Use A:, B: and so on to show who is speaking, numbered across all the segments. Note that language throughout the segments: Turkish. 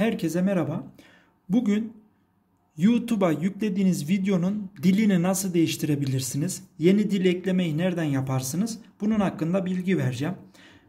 A: Herkese merhaba. Bugün YouTube'a yüklediğiniz videonun dilini nasıl değiştirebilirsiniz? Yeni dil eklemeyi nereden yaparsınız? Bunun hakkında bilgi vereceğim.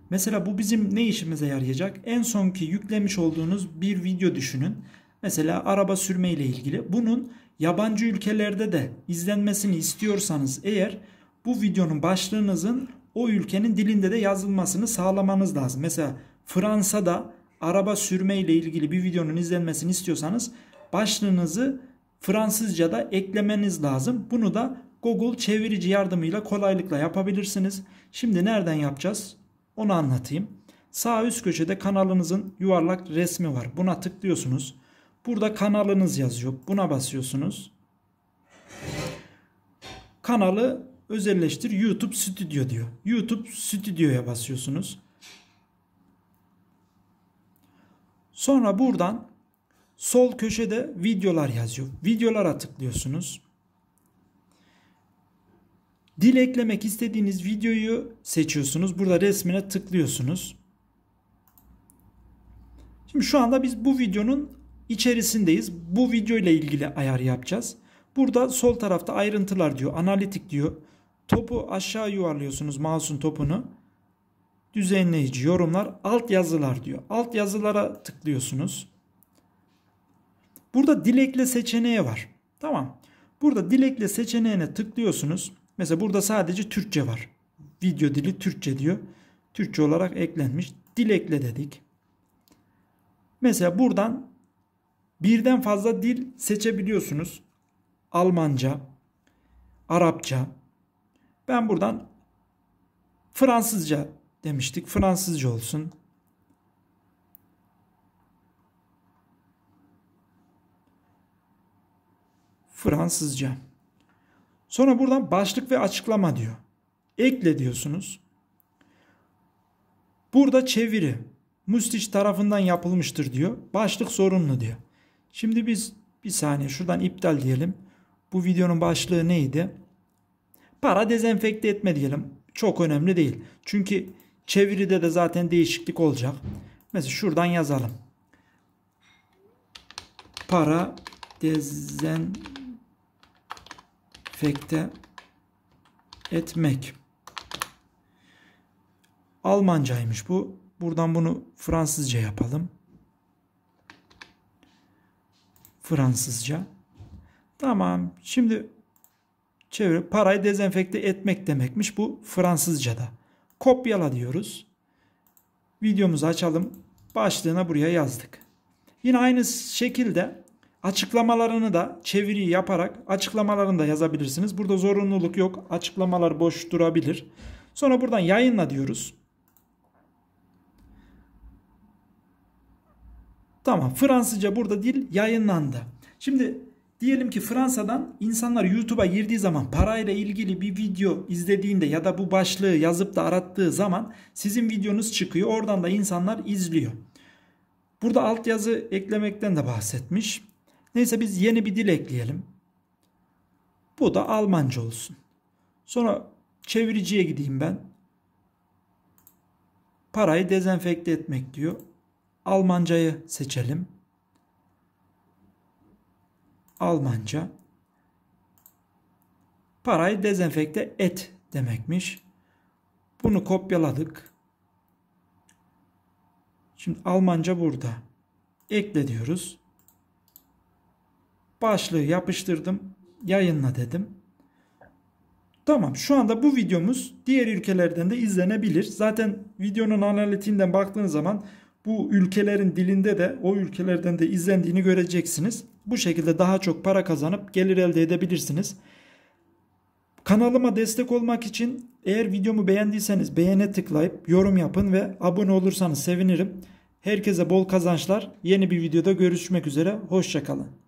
A: Mesela bu bizim ne işimize yarayacak? En sonki yüklemiş olduğunuz bir video düşünün. Mesela araba sürme ile ilgili. Bunun yabancı ülkelerde de izlenmesini istiyorsanız eğer bu videonun başlığınızın o ülkenin dilinde de yazılmasını sağlamanız lazım. Mesela Fransa'da araba sürme ile ilgili bir videonun izlenmesini istiyorsanız başlığınızı Fransızca'da eklemeniz lazım. Bunu da Google çevirici yardımıyla kolaylıkla yapabilirsiniz. Şimdi nereden yapacağız? Onu anlatayım. Sağ üst köşede kanalınızın yuvarlak resmi var. Buna tıklıyorsunuz. Burada kanalınız yazıyor. Buna basıyorsunuz. Kanalı özelleştir YouTube Studio diyor. YouTube Studio'ya basıyorsunuz. Sonra buradan sol köşede videolar yazıyor. Videolara tıklıyorsunuz. Dil eklemek istediğiniz videoyu seçiyorsunuz. Burada resmine tıklıyorsunuz. Şimdi şu anda biz bu videonun içerisindeyiz. Bu video ile ilgili ayar yapacağız. Burada sol tarafta ayrıntılar diyor. Analitik diyor. Topu aşağı yuvarlıyorsunuz mouse'un topunu düzenleyici yorumlar alt yazılar diyor. Alt yazılara tıklıyorsunuz. Burada dilekle seçeneği var. Tamam. Burada dilekle seçeneğine tıklıyorsunuz. Mesela burada sadece Türkçe var. Video dili Türkçe diyor. Türkçe olarak eklenmiş. Dilekle dedik. Mesela buradan birden fazla dil seçebiliyorsunuz. Almanca, Arapça. Ben buradan Fransızca demiştik. Fransızca olsun. Fransızca. Sonra buradan başlık ve açıklama diyor. Ekle diyorsunuz. Burada çeviri Mustiç tarafından yapılmıştır diyor. Başlık sorumlu diyor. Şimdi biz bir saniye şuradan iptal diyelim. Bu videonun başlığı neydi? Para dezenfekte etme diyelim. Çok önemli değil. Çünkü Çeviride de zaten değişiklik olacak. Mesela şuradan yazalım. Para dezenfekte etmek. Almancaymış bu. Buradan bunu Fransızca yapalım. Fransızca. Tamam. Şimdi çevir. Parayı dezenfekte etmek demekmiş. Bu Fransızca'da kopyala diyoruz. Videomuzu açalım. Başlığına buraya yazdık. Yine aynı şekilde açıklamalarını da çeviri yaparak açıklamalarını da yazabilirsiniz. Burada zorunluluk yok. Açıklamalar boş durabilir. Sonra buradan yayınla diyoruz. Tamam Fransızca burada dil yayınlandı. Şimdi Diyelim ki Fransa'dan insanlar YouTube'a girdiği zaman parayla ilgili bir video izlediğinde ya da bu başlığı yazıp da arattığı zaman sizin videonuz çıkıyor. Oradan da insanlar izliyor. Burada altyazı eklemekten de bahsetmiş. Neyse biz yeni bir dil ekleyelim. Bu da Almanca olsun. Sonra çeviriciye gideyim ben. Parayı dezenfekte etmek diyor. Almancayı seçelim. Almanca parayı dezenfekte et demekmiş. Bunu kopyaladık. Şimdi Almanca burada. Ekle diyoruz. Başlığı yapıştırdım. Yayınla dedim. Tamam şu anda bu videomuz diğer ülkelerden de izlenebilir. Zaten videonun analitiğinden baktığınız zaman bu ülkelerin dilinde de o ülkelerden de izlendiğini göreceksiniz. Bu şekilde daha çok para kazanıp gelir elde edebilirsiniz. Kanalıma destek olmak için eğer videomu beğendiyseniz beğene tıklayıp yorum yapın ve abone olursanız sevinirim. Herkese bol kazançlar. Yeni bir videoda görüşmek üzere. Hoşçakalın.